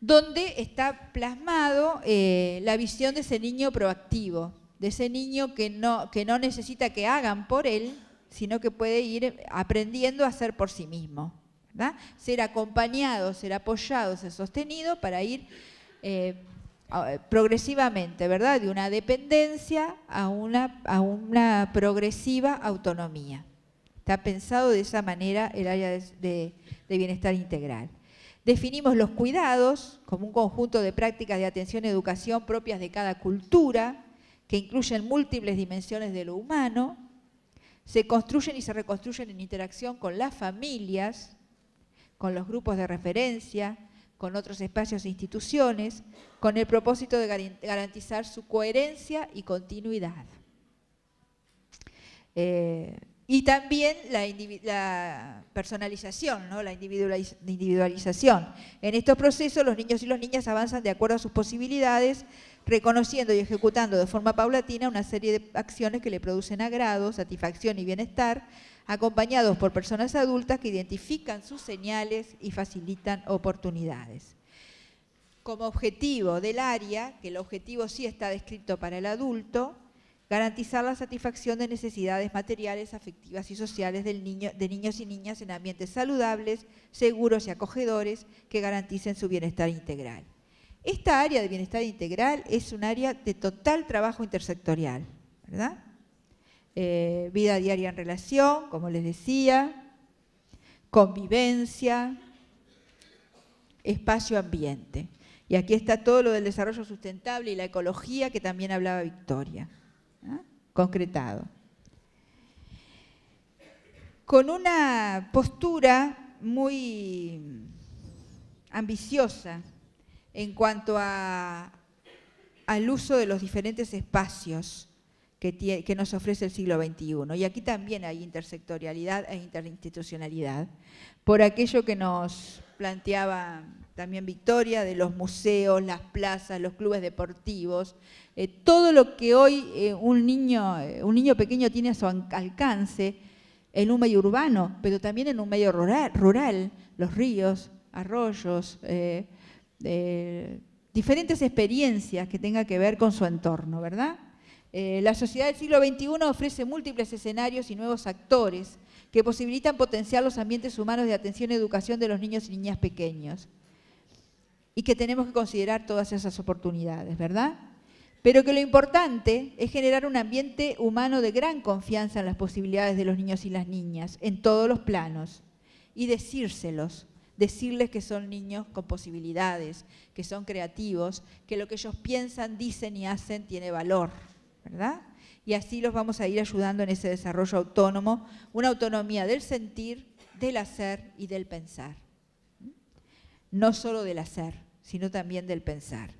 donde está plasmado eh, la visión de ese niño proactivo, de ese niño que no, necesita que hagan por él, sino que puede ir aprendiendo a hacer por sí mismo. Ser acompañado, ser apoyado, ser sostenido para ir eh, eh, progresivamente, De una dependencia a una, progresiva autonomía. Está pensado de esa manera el área de bienestar integral. Definimos los cuidados como un conjunto de prácticas de atención y educación propias de cada cultura, que incluyen múltiples dimensiones de lo humano. Se construyen y se reconstruyen en interacción con las familias, con los grupos de referencia, con otros espacios e instituciones, con el propósito de garantizar su coherencia y continuidad. Eh, y también la, personalización, ¿no? la individualización. En estos procesos los niños y las niñas avanzan de acuerdo a sus posibilidades, reconociendo y ejecutando de forma paulatina una serie de acciones que le producen agrado, satisfacción y bienestar, acompañados por personas adultas que identifican sus señales y facilitan oportunidades. Como objetivo del área, que el objetivo sí está descrito para el adulto, garantizar la satisfacción de necesidades materiales, afectivas y sociales de niños y niñas en ambientes saludables, seguros y acogedores que garanticen su bienestar integral. Esta área de bienestar integral es un área de total trabajo intersectorial, ¿verdad? Eh, vida diaria en relación, como les decía, convivencia, espacio-ambiente. Y aquí está todo lo del desarrollo sustentable y la ecología que también hablaba Victoria concretado. Con una postura muy ambiciosa en cuanto a, al uso de los diferentes espacios que, que, nos ofrece el siglo XXI. Y aquí también hay intersectorialidad e interinstitucionalidad, por aquello que nos planteaba también Victoria, de los museos, las plazas, los clubes deportivos, eh, todo lo que hoy eh, eh, un, niño, pequeño tiene a su alcance en un medio urbano, pero también en un medio rural, rural los ríos, arroyos, diferentes experiencias que tenga que ver con su entorno, ¿verdad? la sociedad del siglo XXI ofrece múltiples escenarios y nuevos actores que posibilitan potenciar los ambientes humanos de atención y educación de los niños y niñas pequeños y que tenemos que considerar todas esas oportunidades, ¿verdad? Pero que lo importante es generar un ambiente humano de gran confianza en las posibilidades de los niños y las niñas, en todos los planos, y decírselos, decirles que son niños con posibilidades, que son creativos, que lo que ellos piensan, dicen y hacen tiene valor, ¿verdad? Y así los vamos a ir ayudando en ese desarrollo autónomo, una autonomía del sentir, del hacer y del pensar no solo del hacer, sino también del pensar.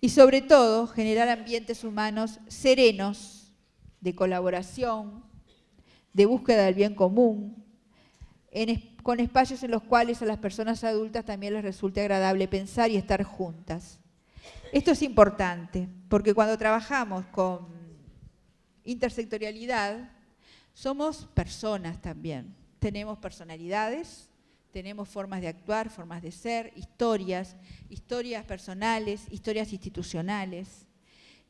Y sobre todo, generar ambientes humanos serenos, de colaboración, de búsqueda del bien común, con espacios en los cuales a las personas adultas también les resulte agradable pensar y estar juntas. Esto es importante, porque cuando trabajamos con intersectorialidad, somos personas también. Tenemos personalidades, tenemos formas de actuar, formas de ser, historias, historias personales, historias institucionales.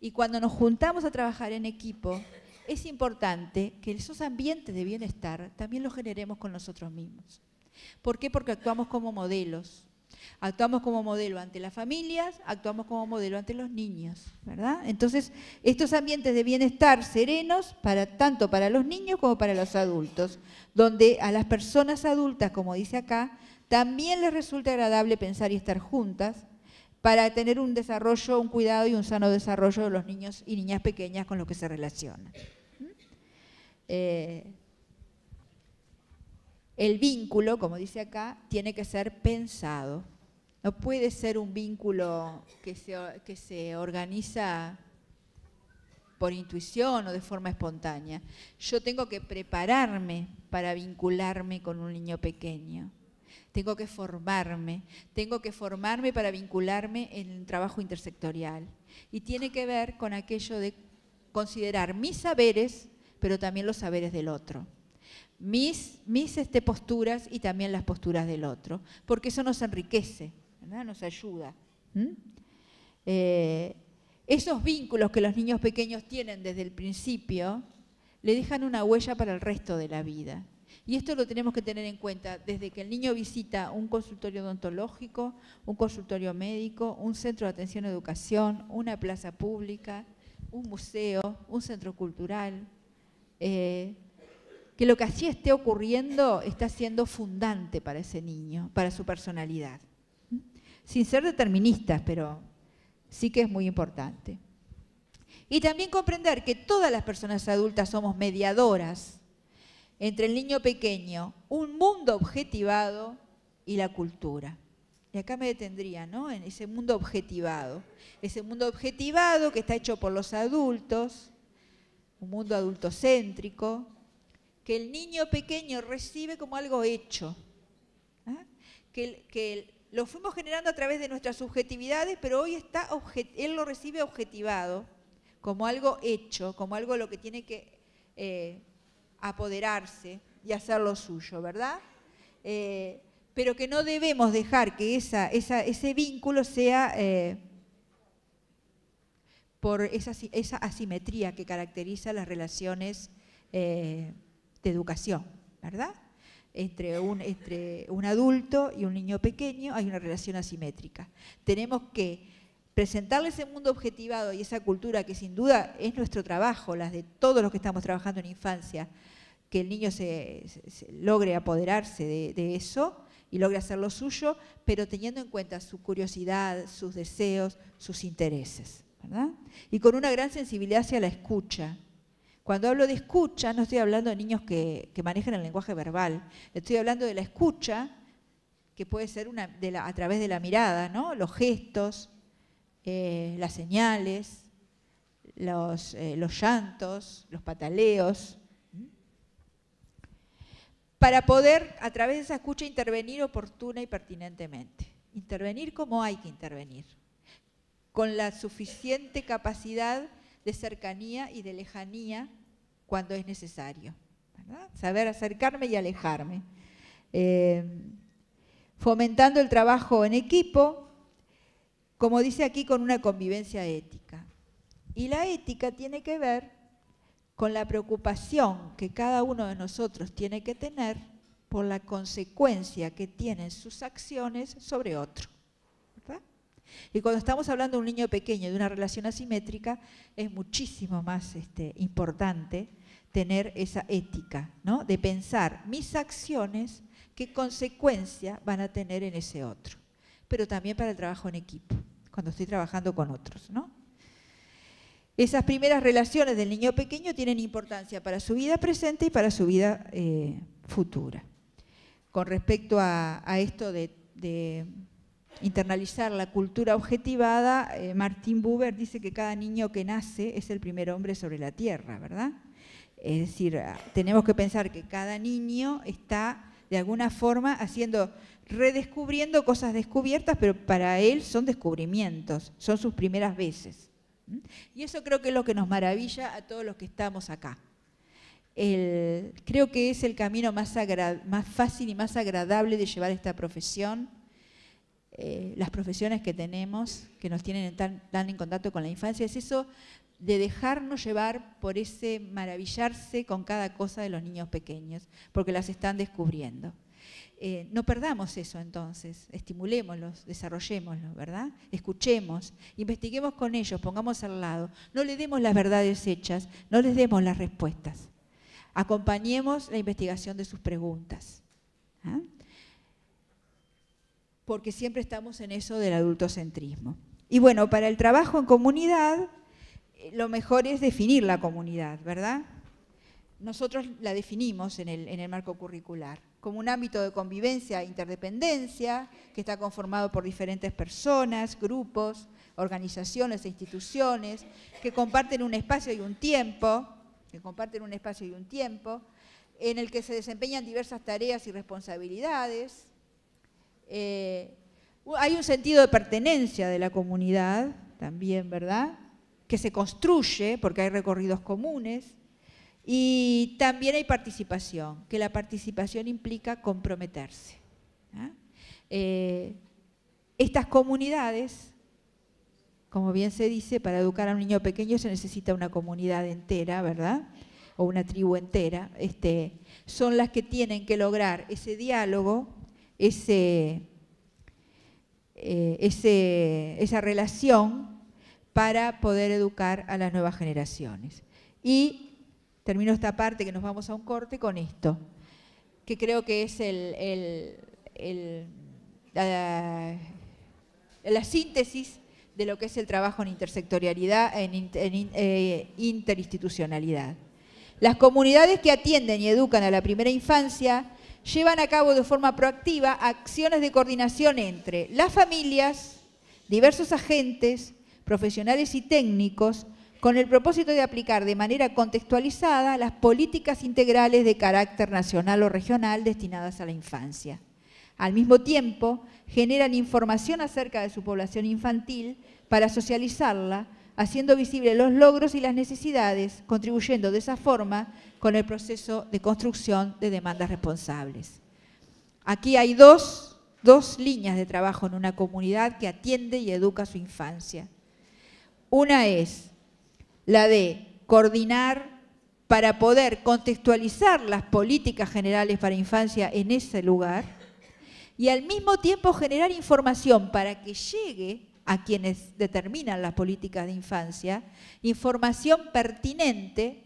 Y cuando nos juntamos a trabajar en equipo, es importante que esos ambientes de bienestar también los generemos con nosotros mismos. ¿Por qué? Porque actuamos como modelos. Actuamos como modelo ante las familias, actuamos como modelo ante los niños, ¿verdad? Entonces, estos ambientes de bienestar serenos, para, tanto para los niños como para los adultos, donde a las personas adultas, como dice acá, también les resulta agradable pensar y estar juntas para tener un desarrollo, un cuidado y un sano desarrollo de los niños y niñas pequeñas con lo que se relacionan. ¿Mm? Eh, el vínculo, como dice acá, tiene que ser pensado. No puede ser un vínculo que se, organiza por intuición o de forma espontánea. Yo tengo que prepararme para vincularme con un niño pequeño. Tengo que formarme, tengo que formarme para vincularme en el trabajo intersectorial. Y tiene que ver con aquello de considerar mis saberes, pero también los saberes del otro mis, mis este, posturas y también las posturas del otro, porque eso nos enriquece, nos ayuda. Eh, esos vínculos que los niños pequeños tienen desde el principio le dejan una huella para el resto de la vida. Y esto lo tenemos que tener en cuenta desde que el niño visita un consultorio odontológico, un consultorio médico, un centro de atención a educación, una plaza pública, un museo, un centro cultural. Eh, que lo que así esté ocurriendo está siendo fundante para ese niño, para su personalidad. Sin ser deterministas, pero sí que es muy importante. Y también comprender que todas las personas adultas somos mediadoras entre el niño pequeño, un mundo objetivado y la cultura. Y acá me detendría, ¿no? En ese mundo objetivado. Ese mundo objetivado que está hecho por los adultos, un mundo adultocéntrico, que el niño pequeño recibe como algo hecho, ¿ah? que, que, lo fuimos generando a través de nuestras subjetividades, pero hoy está él lo recibe objetivado, como algo hecho, como algo lo que tiene que eh, apoderarse y hacer lo suyo, ¿verdad? Eh, pero que no debemos dejar que esa, ese vínculo sea eh, por esa, asimetría que caracteriza las relaciones educación, ¿verdad? Entre un, un adulto y un niño pequeño hay una relación asimétrica. Tenemos que presentarle ese mundo objetivado y esa cultura que sin duda es nuestro trabajo, las de todos los que estamos trabajando en infancia, que el niño se, logre apoderarse de, de, eso y logre hacer lo suyo, pero teniendo en cuenta su curiosidad, sus deseos, sus intereses. ¿verdad? Y con una gran sensibilidad hacia la escucha, cuando hablo de escucha, no estoy hablando de niños que, manejan el lenguaje verbal, estoy hablando de la escucha, que puede ser una, de a través de la mirada, los gestos, eh, las señales, los, eh, los llantos, los pataleos, para poder a través de esa escucha intervenir oportuna y pertinentemente. Intervenir como hay que intervenir, con la suficiente capacidad de cercanía y de lejanía cuando es necesario. ¿verdad? Saber acercarme y alejarme. Eh, fomentando el trabajo en equipo, como dice aquí, con una convivencia ética. Y la ética tiene que ver con la preocupación que cada uno de nosotros tiene que tener por la consecuencia que tienen sus acciones sobre otros. Y cuando estamos hablando de un niño pequeño, de una relación asimétrica, es muchísimo más este, importante tener esa ética, ¿no? De pensar mis acciones, qué consecuencia van a tener en ese otro. Pero también para el trabajo en equipo, cuando estoy trabajando con otros, Esas primeras relaciones del niño pequeño tienen importancia para su vida presente y para su vida eh, futura. Con respecto a, esto de internalizar la cultura objetivada, eh, Martín Buber dice que cada niño que nace es el primer hombre sobre la tierra, ¿verdad? Es decir, ah, tenemos que pensar que cada niño está de alguna forma haciendo, redescubriendo cosas descubiertas, pero para él son descubrimientos, son sus primeras veces. ¿Mm? Y eso creo que es lo que nos maravilla a todos los que estamos acá. El, creo que es el camino más, más fácil y más agradable de llevar esta profesión eh, las profesiones que tenemos, que nos tienen tan, tan, en contacto con la infancia, es eso de dejarnos llevar por ese maravillarse con cada cosa de los niños pequeños, porque las están descubriendo. Eh, no perdamos eso entonces, estimulémoslos, desarrollémoslos, ¿verdad? Escuchemos, investiguemos con ellos, pongamos al lado, no le demos las verdades hechas, no les demos las respuestas. Acompañemos la investigación de sus preguntas. ¿verdad? ¿ah? porque siempre estamos en eso del adultocentrismo. Y bueno, para el trabajo en comunidad, eh, lo mejor es definir la comunidad, ¿verdad? Nosotros la definimos en el, marco curricular como un ámbito de convivencia e interdependencia que está conformado por diferentes personas, grupos, organizaciones e instituciones que comparten un espacio y un tiempo, que comparten un espacio y un tiempo en el que se desempeñan diversas tareas y responsabilidades, eh, hay un sentido de pertenencia de la comunidad también, ¿verdad? Que se construye porque hay recorridos comunes. Y también hay participación, que la participación implica comprometerse. ¿ah? Eh, estas comunidades, como bien se dice, para educar a un niño pequeño se necesita una comunidad entera, ¿verdad? O una tribu entera. Este, son las que tienen que lograr ese diálogo eh, esa relación para poder educar a las nuevas generaciones. Y termino esta parte que nos vamos a un corte con esto, que creo que es la, síntesis de lo que es el trabajo en intersectorialidad, en, eh, interinstitucionalidad. Las comunidades que atienden y educan a la primera infancia llevan a cabo de forma proactiva acciones de coordinación entre las familias, diversos agentes, profesionales y técnicos, con el propósito de aplicar de manera contextualizada las políticas integrales de carácter nacional o regional destinadas a la infancia. Al mismo tiempo, generan información acerca de su población infantil para socializarla, haciendo visibles los logros y las necesidades, contribuyendo de esa forma con el proceso de construcción de demandas responsables. Aquí hay dos, líneas de trabajo en una comunidad que atiende y educa a su infancia. Una es la de coordinar para poder contextualizar las políticas generales para infancia en ese lugar y al mismo tiempo generar información para que llegue a quienes determinan las políticas de infancia, información pertinente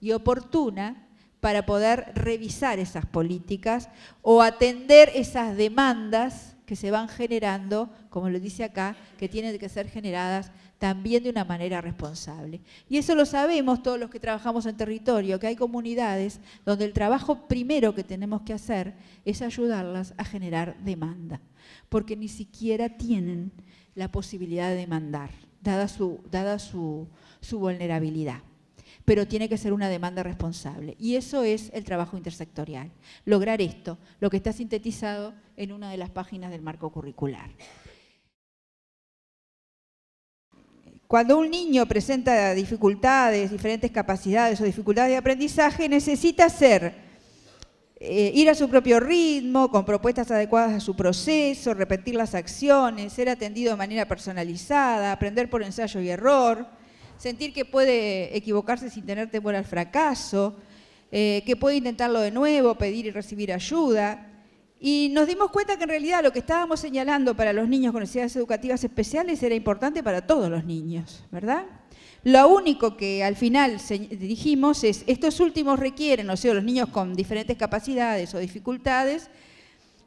y oportuna para poder revisar esas políticas o atender esas demandas que se van generando, como lo dice acá, que tienen que ser generadas también de una manera responsable. Y eso lo sabemos todos los que trabajamos en territorio, que hay comunidades donde el trabajo primero que tenemos que hacer es ayudarlas a generar demanda, porque ni siquiera tienen la posibilidad de demandar, dada su, su vulnerabilidad pero tiene que ser una demanda responsable. Y eso es el trabajo intersectorial, lograr esto, lo que está sintetizado en una de las páginas del marco curricular. Cuando un niño presenta dificultades, diferentes capacidades o dificultades de aprendizaje, necesita ser, eh, ir a su propio ritmo, con propuestas adecuadas a su proceso, repetir las acciones, ser atendido de manera personalizada, aprender por ensayo y error, sentir que puede equivocarse sin tener temor al fracaso, eh, que puede intentarlo de nuevo, pedir y recibir ayuda. Y nos dimos cuenta que en realidad lo que estábamos señalando para los niños con necesidades educativas especiales era importante para todos los niños, ¿verdad? Lo único que al final dijimos es, estos últimos requieren, o sea, los niños con diferentes capacidades o dificultades,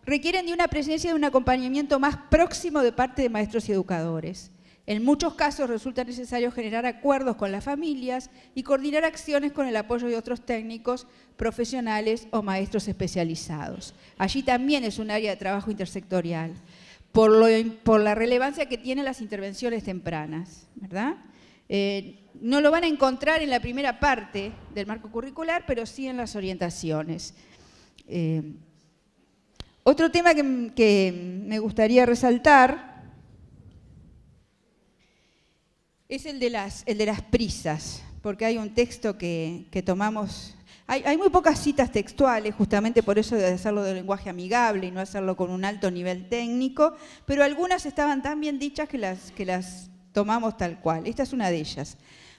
requieren de una presencia de un acompañamiento más próximo de parte de maestros y educadores. En muchos casos resulta necesario generar acuerdos con las familias y coordinar acciones con el apoyo de otros técnicos, profesionales o maestros especializados. Allí también es un área de trabajo intersectorial, por, la relevancia que tienen las intervenciones tempranas. ¿verdad? Eh, no lo van a encontrar en la primera parte del marco curricular, pero sí en las orientaciones. Eh, otro tema que me gustaría resaltar es el de las, prisas, porque hay un texto que, tomamos hay, muy pocas citas textuales, justamente por eso de hacerlo de lenguaje amigable y no hacerlo con un alto nivel técnico, pero algunas estaban tan bien dichas que las tomamos tal cual. Esta es una de ellas.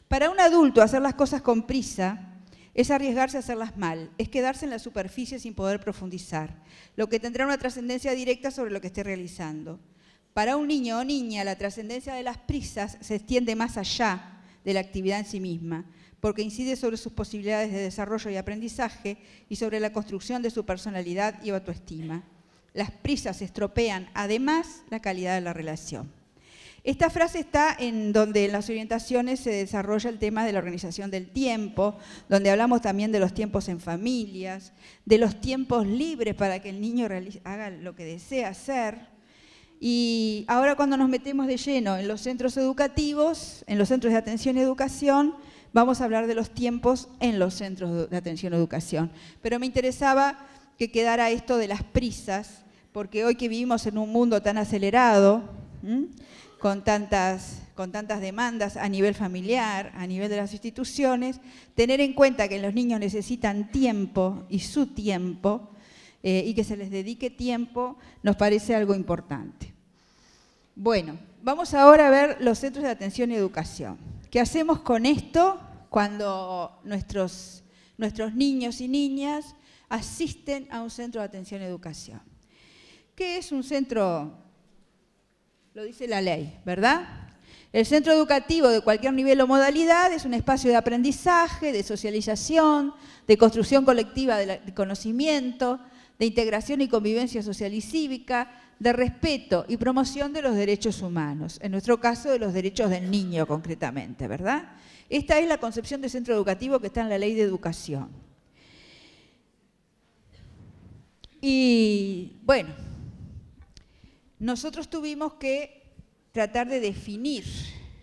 Para un adulto hacer las cosas con prisa es arriesgarse a hacerlas mal, es quedarse en la superficie sin poder profundizar, lo que tendrá una trascendencia directa sobre lo que esté realizando. Para un niño o niña, la trascendencia de las prisas se extiende más allá de la actividad en sí misma, porque incide sobre sus posibilidades de desarrollo y aprendizaje y sobre la construcción de su personalidad y autoestima. Las prisas estropean además la calidad de la relación. Esta frase está en donde en las orientaciones se desarrolla el tema de la organización del tiempo, donde hablamos también de los tiempos en familias, de los tiempos libres para que el niño haga lo que desea hacer, y ahora cuando nos metemos de lleno en los centros educativos, en los centros de atención y educación, vamos a hablar de los tiempos en los centros de atención y educación. Pero me interesaba que quedara esto de las prisas, porque hoy que vivimos en un mundo tan acelerado, con tantas demandas a nivel familiar, a nivel de las instituciones, tener en cuenta que los niños necesitan tiempo y su tiempo, eh, y que se les dedique tiempo nos parece algo importante. Bueno, vamos ahora a ver los centros de atención y educación. ¿Qué hacemos con esto cuando nuestros, nuestros niños y niñas asisten a un centro de atención y educación? ¿Qué es un centro? Lo dice la ley, ¿verdad? El centro educativo de cualquier nivel o modalidad es un espacio de aprendizaje, de socialización, de construcción colectiva de, conocimiento, de integración y convivencia social y cívica, de respeto y promoción de los derechos humanos, en nuestro caso de los derechos del niño concretamente, ¿verdad? Esta es la concepción del centro educativo que está en la ley de educación. Y bueno, nosotros tuvimos que tratar de definir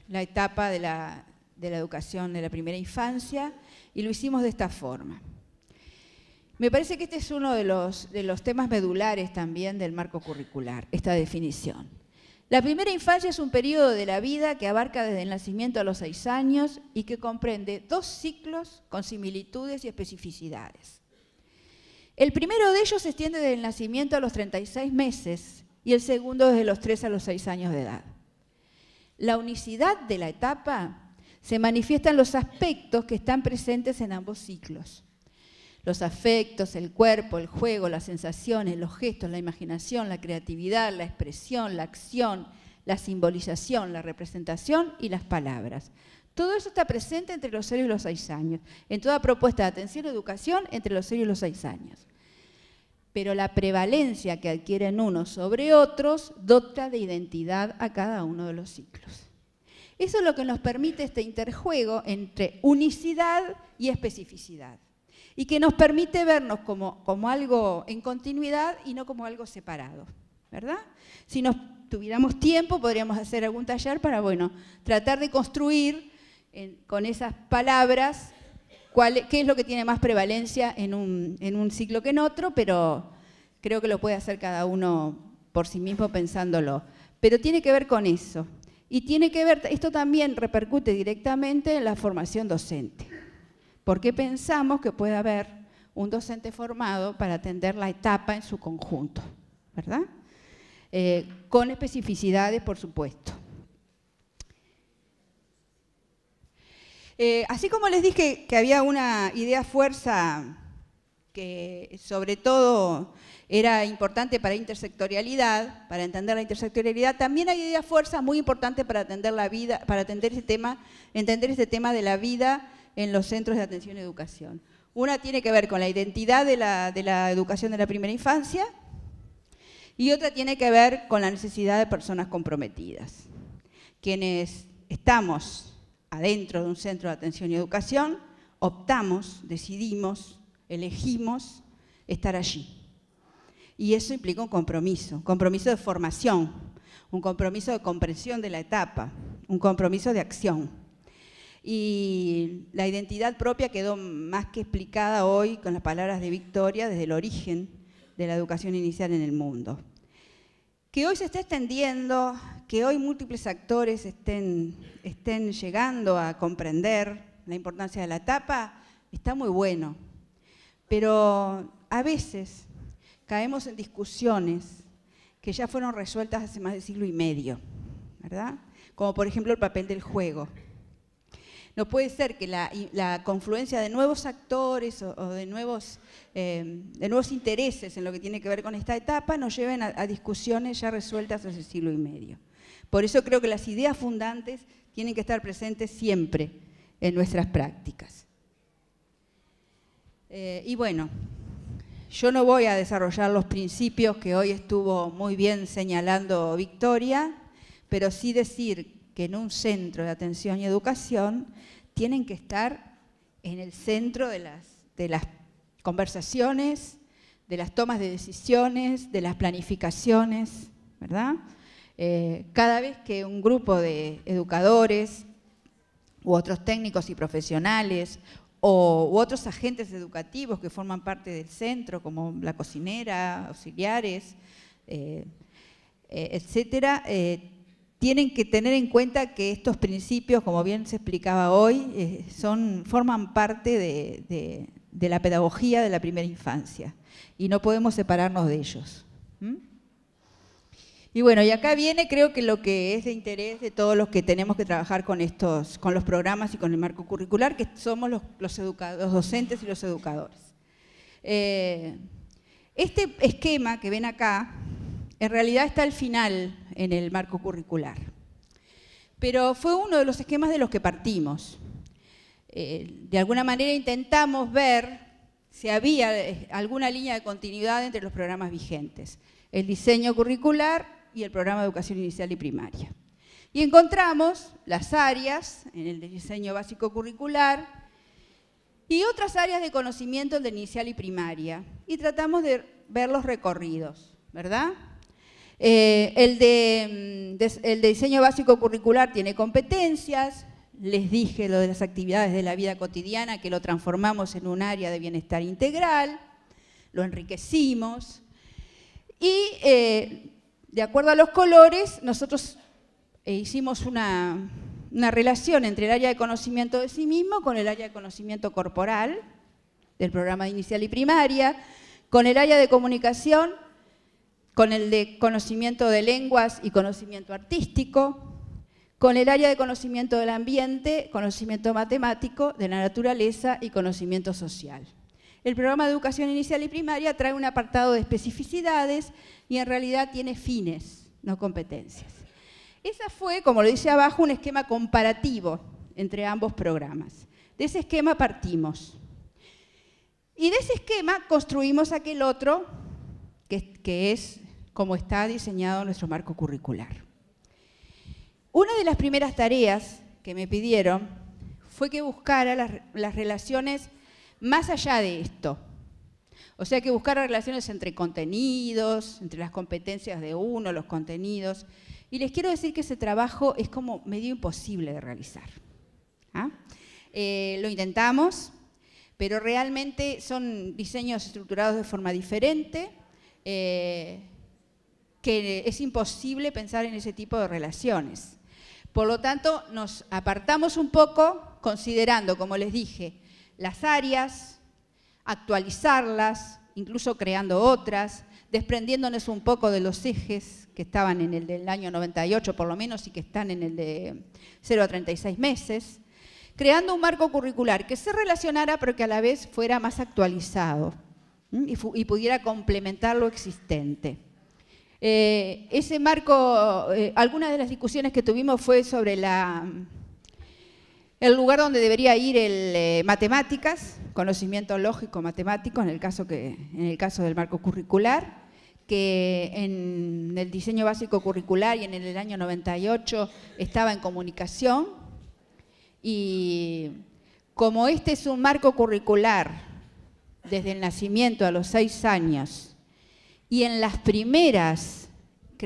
la etapa de la, de la educación de la primera infancia y lo hicimos de esta forma. Me parece que este es uno de los, temas medulares también del marco curricular, esta definición. La primera infancia es un periodo de la vida que abarca desde el nacimiento a los seis años y que comprende dos ciclos con similitudes y especificidades. El primero de ellos se extiende desde el nacimiento a los 36 meses y el segundo desde los 3 a los 6 años de edad. La unicidad de la etapa se manifiesta en los aspectos que están presentes en ambos ciclos los afectos, el cuerpo, el juego, las sensaciones, los gestos, la imaginación, la creatividad, la expresión, la acción, la simbolización, la representación y las palabras. Todo eso está presente entre los 0 y los 6 años, en toda propuesta de atención y educación entre los 0 y los 6 años. Pero la prevalencia que adquieren unos sobre otros dota de identidad a cada uno de los ciclos. Eso es lo que nos permite este interjuego entre unicidad y especificidad y que nos permite vernos como, como algo en continuidad y no como algo separado, ¿verdad? Si nos tuviéramos tiempo, podríamos hacer algún taller para, bueno, tratar de construir con esas palabras e, qué es lo que tiene más prevalencia en un, en un ciclo que en otro, pero creo que lo puede hacer cada uno por sí mismo pensándolo. Pero tiene que ver con eso. Y tiene que ver, esto también repercute directamente en la formación docente qué pensamos que puede haber un docente formado para atender la etapa en su conjunto, ¿verdad? Eh, con especificidades, por supuesto. Eh, así como les dije que había una idea fuerza que sobre todo era importante para intersectorialidad, para entender la intersectorialidad, también hay ideas fuerza muy importante para atender la vida, para atender ese tema, entender este tema de la vida en los centros de atención y educación. Una tiene que ver con la identidad de la, educación de la primera infancia y otra tiene que ver con la necesidad de personas comprometidas. Quienes estamos adentro de un centro de atención y educación, optamos, decidimos, elegimos estar allí. Y eso implica un compromiso, compromiso de formación, un compromiso de comprensión de la etapa, un compromiso de acción. Y la identidad propia quedó más que explicada hoy con las palabras de Victoria desde el origen de la educación inicial en el mundo. Que hoy se está extendiendo, que hoy múltiples actores estén, estén llegando a comprender la importancia de la etapa, está muy bueno. Pero a veces caemos en discusiones que ya fueron resueltas hace más de siglo y medio, ¿verdad? Como por ejemplo el papel del juego no puede ser que la, confluencia de nuevos actores o, de, nuevos, eh, de nuevos intereses en lo que tiene que ver con esta etapa nos lleven a, discusiones ya resueltas hace siglo y medio. Por eso creo que las ideas fundantes tienen que estar presentes siempre en nuestras prácticas. Eh, y bueno, yo no voy a desarrollar los principios que hoy estuvo muy bien señalando Victoria, pero sí decir que en un centro de atención y educación tienen que estar en el centro de las, de las conversaciones, de las tomas de decisiones, de las planificaciones, ¿verdad? Eh, cada vez que un grupo de educadores u otros técnicos y profesionales o, u otros agentes educativos que forman parte del centro, como la cocinera, auxiliares, etc. Eh, eh, etcétera, tienen que tener en cuenta que estos principios, como bien se explicaba hoy, eh, forman parte de, la pedagogía de la primera infancia y no podemos separarnos de ellos. Y bueno, y acá viene creo que lo que es de interés de todos los que tenemos que trabajar con estos, con los programas y con el marco curricular, que somos los, docentes y los educadores. Eh, este esquema que ven acá, en realidad está al final en el marco curricular. Pero fue uno de los esquemas de los que partimos. Eh, de alguna manera intentamos ver si había eh, alguna línea de continuidad entre los programas vigentes, el diseño curricular y el programa de educación inicial y primaria. Y encontramos las áreas en el diseño básico curricular y otras áreas de conocimiento de inicial y primaria. Y tratamos de ver los recorridos, ¿verdad? Eh, mm, el, de, diseño básico curricular tiene competencias, les dije lo de las actividades de la vida cotidiana, que lo transformamos en un área de bienestar integral, lo enriquecimos. Y eh, de acuerdo a los colores, nosotros eh, hicimos una, una, relación entre el área de conocimiento de sí mismo con el área de conocimiento corporal del programa de inicial y primaria, con el área de comunicación con el de conocimiento de lenguas y conocimiento artístico, con el área de conocimiento del ambiente, conocimiento matemático, de la naturaleza y conocimiento social. El programa de educación inicial y primaria trae un apartado de especificidades y en realidad tiene fines, no competencias. Esa fue, como lo dice abajo, un esquema comparativo entre ambos programas. De ese esquema partimos. Y de ese esquema construimos aquel otro, que, que es como está diseñado nuestro marco curricular. Una de las primeras tareas que me pidieron fue que buscara las, relaciones más allá de esto. O sea, que buscara relaciones entre contenidos, entre las competencias de uno, los contenidos. Y les quiero decir que ese trabajo es como medio imposible de realizar. ¿Ah? Eh, lo intentamos, pero realmente son diseños estructurados de forma diferente. Eh, que es imposible pensar en ese tipo de relaciones. Por lo tanto, nos apartamos un poco considerando, como les dije, las áreas, actualizarlas, incluso creando otras, desprendiéndonos un poco de los ejes que estaban en el del año 98 por lo menos y que están en el de 0 a 36 meses, creando un marco curricular que se relacionara pero que a la vez fuera más actualizado y, y pudiera complementar lo existente. Eh, ese marco, alguna eh, algunas de las discusiones que tuvimos fue sobre el lugar donde debería ir el eh, matemáticas, conocimiento lógico matemático, en el, caso en el caso del marco curricular, que en el diseño básico curricular y en el año 98 estaba en comunicación. Y como este es un marco curricular desde el nacimiento a los seis años, y en las primeras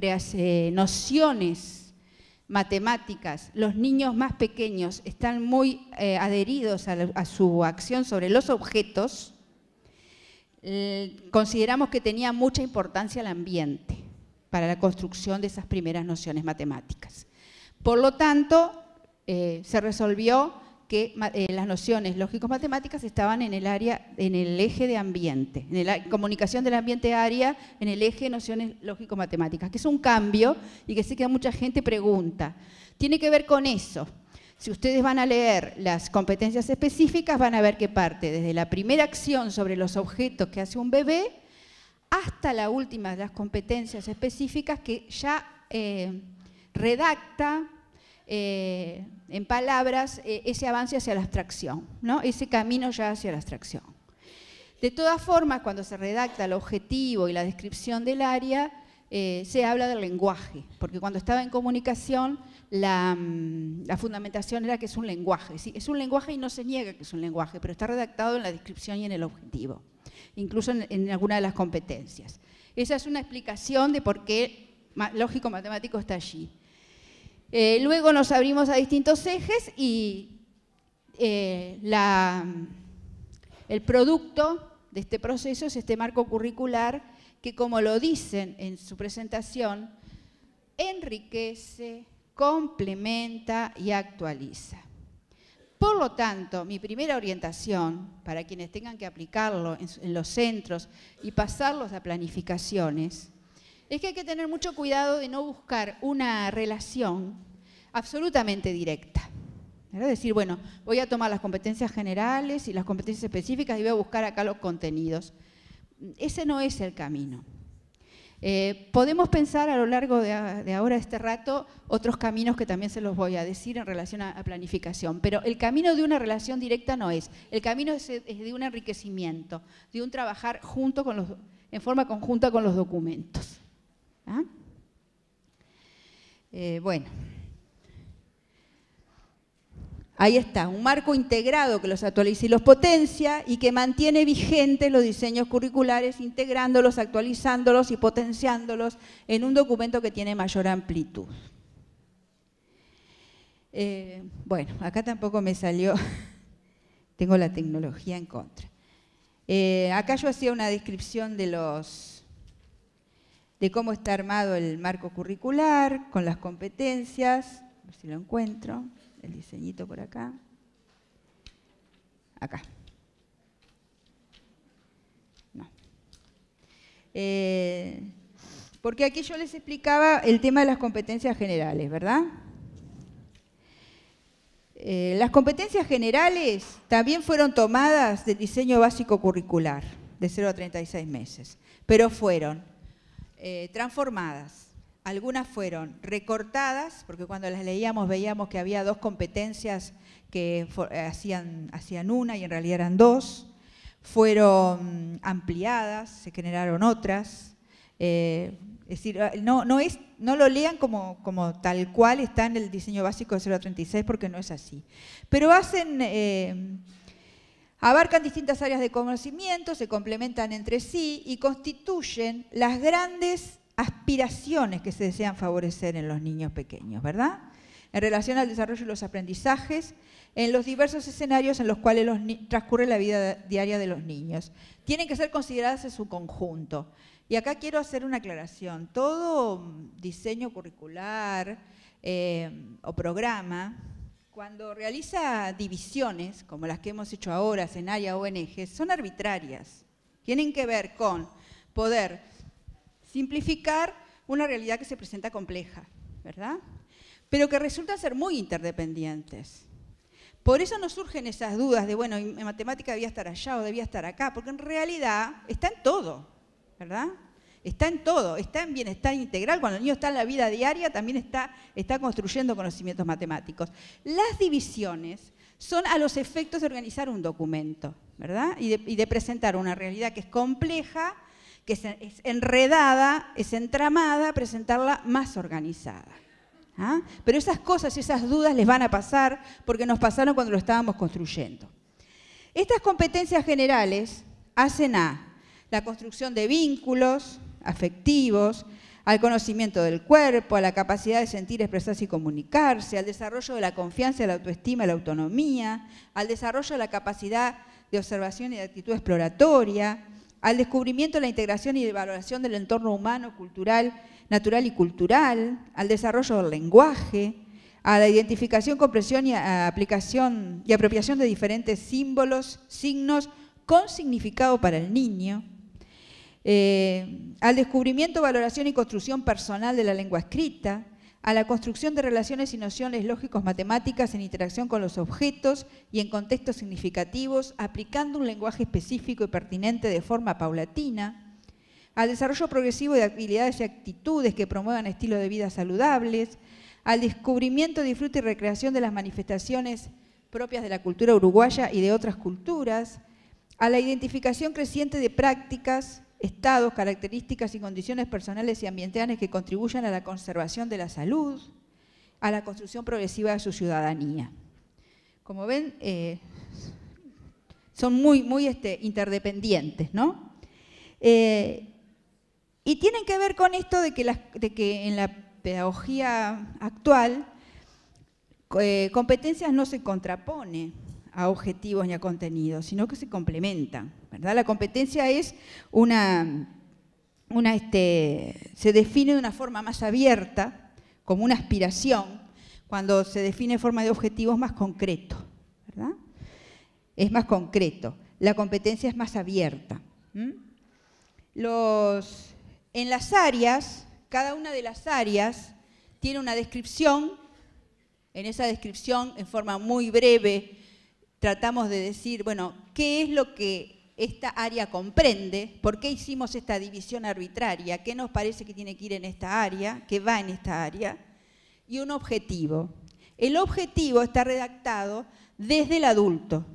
eh, nociones matemáticas, los niños más pequeños están muy eh, adheridos a, su acción sobre los objetos, consideramos que tenía mucha importancia el ambiente para la construcción de esas primeras nociones matemáticas. Por lo tanto, eh, se resolvió que eh, las nociones lógico-matemáticas estaban en el área, en el eje de ambiente, en la comunicación del ambiente área, en el eje de nociones lógico-matemáticas, que es un cambio y que sé que mucha gente pregunta. Tiene que ver con eso. Si ustedes van a leer las competencias específicas, van a ver que parte desde la primera acción sobre los objetos que hace un bebé hasta la última de las competencias específicas que ya eh, redacta, eh, en palabras, eh, ese avance hacia la abstracción, ¿no? ese camino ya hacia la abstracción. De todas formas, cuando se redacta el objetivo y la descripción del área, eh, se habla del lenguaje, porque cuando estaba en comunicación, la, mm, fundamentación era que es un lenguaje. Es un lenguaje y no se niega que es un lenguaje, pero está redactado en la descripción y en el objetivo, incluso en, en alguna de las competencias. Esa es una explicación de por qué lógico matemático está allí. Eh, luego nos abrimos a distintos ejes y eh, el producto de este proceso es este marco curricular que, como lo dicen en su presentación, enriquece, complementa y actualiza. Por lo tanto, mi primera orientación para quienes tengan que aplicarlo en los centros y pasarlos a planificaciones es que hay que tener mucho cuidado de no buscar una relación absolutamente directa. Es Decir, bueno, voy a tomar las competencias generales y las competencias específicas y voy a buscar acá los contenidos. Ese no es el camino. Eh, podemos pensar a lo largo de, de, ahora este rato otros caminos que también se los voy a decir en relación a, planificación, pero el camino de una relación directa no es, el camino es, de un enriquecimiento, de un trabajar junto con los, en forma conjunta con los documentos. ¿Ah? Eh, bueno, ahí está, un marco integrado que los actualiza y los potencia y que mantiene vigentes los diseños curriculares, integrándolos, actualizándolos y potenciándolos en un documento que tiene mayor amplitud. Eh, bueno, acá tampoco me salió, tengo la tecnología en contra. Eh, acá yo hacía una descripción de los de cómo está armado el marco curricular, con las competencias, a ver si lo encuentro, el diseñito por acá. Acá. No. Eh, porque aquí yo les explicaba el tema de las competencias generales, ¿verdad? Eh, las competencias generales también fueron tomadas del diseño básico curricular de 0 a 36 meses, pero fueron eh, transformadas. Algunas fueron recortadas, porque cuando las leíamos veíamos que había dos competencias que eh, hacían, hacían una y en realidad eran dos. Fueron ampliadas, se generaron otras. Eh, es decir, no, no, es, no lo lean como, como, tal cual está en el diseño básico de 036 porque no es así. Pero hacen Abarcan distintas áreas de conocimiento, se complementan entre sí y constituyen las grandes aspiraciones que se desean favorecer en los niños pequeños, ¿verdad? En relación al desarrollo de los aprendizajes, en los diversos escenarios en los cuales transcurre la vida diaria de los niños. Tienen que ser consideradas en su conjunto. Y acá quiero hacer una aclaración. Todo diseño curricular eh, o programa cuando realiza divisiones, como las que hemos hecho ahora, en área ONG, son arbitrarias. Tienen que ver con poder simplificar una realidad que se presenta compleja, ¿verdad? Pero que resulta ser muy interdependientes. Por eso nos surgen esas dudas de, bueno, en matemática debía estar allá o debía estar acá, porque en realidad está en todo, ¿verdad? Está en todo, está en bienestar integral. Cuando el niño está en la vida diaria, también está, está construyendo conocimientos matemáticos. Las divisiones son a los efectos de organizar un documento, ¿verdad? Y de, presentar una realidad que es compleja, que es, enredada, es entramada, presentarla más organizada. ¿ah? Pero esas cosas y esas dudas les van a pasar porque nos pasaron cuando lo estábamos construyendo. Estas competencias generales hacen a la construcción de vínculos, afectivos, al conocimiento del cuerpo, a la capacidad de sentir, expresarse y comunicarse, al desarrollo de la confianza, la autoestima, la autonomía, al desarrollo de la capacidad de observación y de actitud exploratoria, al descubrimiento, la integración y de valoración del entorno humano, cultural, natural y cultural, al desarrollo del lenguaje, a la identificación, comprensión y aplicación y apropiación de diferentes símbolos, signos con significado para el niño, eh, al descubrimiento, valoración y construcción personal de la lengua escrita, a la construcción de relaciones y nociones lógicos matemáticas en interacción con los objetos y en contextos significativos, aplicando un lenguaje específico y pertinente de forma paulatina, al desarrollo progresivo de habilidades y actitudes que promuevan estilos de vida saludables, al descubrimiento, disfrute y recreación de las manifestaciones propias de la cultura uruguaya y de otras culturas, a la identificación creciente de prácticas, estados, características y condiciones personales y ambientales que contribuyan a la conservación de la salud, a la construcción progresiva de su ciudadanía. Como ven, eh, son muy, muy este, interdependientes, ¿no? Eh, y tienen que ver con esto de que, que en la pedagogía actual eh, competencias no se contrapone, a objetivos ni a contenidos, sino que se complementan. ¿verdad? La competencia es una, este, se define de una forma más abierta, como una aspiración, cuando se define en forma de objetivos más concreto. Es más concreto. La competencia es más abierta. Los, en las áreas, cada una de las áreas tiene una descripción en esa descripción, en forma muy breve, tratamos de decir, bueno, ¿qué es lo que esta área comprende? ¿Por qué hicimos esta división arbitraria? ¿Qué nos parece que tiene que ir en esta área? ¿Qué va en esta área? Y un objetivo. El objetivo está redactado desde el adulto,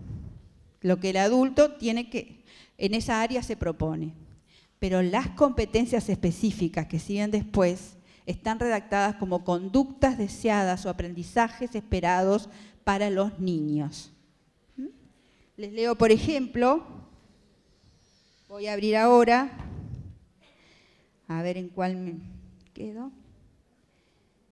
lo que el adulto tiene que, en esa área se propone. Pero las competencias específicas que siguen después están redactadas como conductas deseadas o aprendizajes esperados para los niños. Les leo, por ejemplo, voy a abrir ahora, a ver en cuál me quedo.